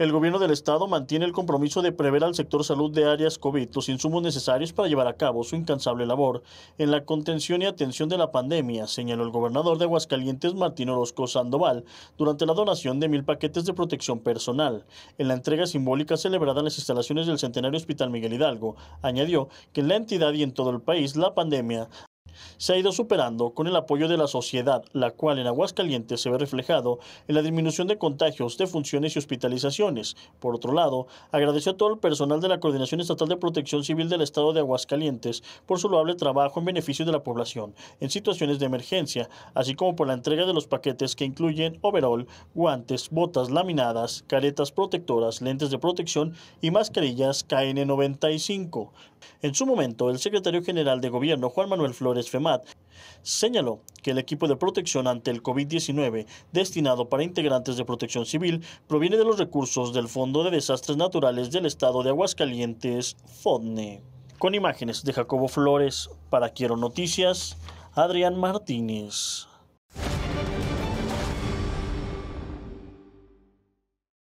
El gobierno del estado mantiene el compromiso de prever al sector salud de áreas COVID los insumos necesarios para llevar a cabo su incansable labor en la contención y atención de la pandemia, señaló el gobernador de Aguascalientes Martín Orozco Sandoval durante la donación de mil paquetes de protección personal. En la entrega simbólica celebrada en las instalaciones del Centenario Hospital Miguel Hidalgo, añadió que en la entidad y en todo el país la pandemia se ha ido superando con el apoyo de la sociedad, la cual en Aguascalientes se ve reflejado en la disminución de contagios, defunciones y hospitalizaciones. Por otro lado, agradeció a todo el personal de la Coordinación Estatal de Protección Civil del Estado de Aguascalientes por su loable trabajo en beneficio de la población en situaciones de emergencia, así como por la entrega de los paquetes que incluyen overall, guantes, botas laminadas, caretas protectoras, lentes de protección y mascarillas KN95. En su momento, el secretario general de Gobierno, Juan Manuel Flores FEMAT, señaló que el equipo de protección ante el COVID-19 destinado para integrantes de protección civil proviene de los recursos del Fondo de Desastres Naturales del Estado de Aguascalientes, FODNE. Con imágenes de Jacobo Flores, para Quiero Noticias, Adrián Martínez.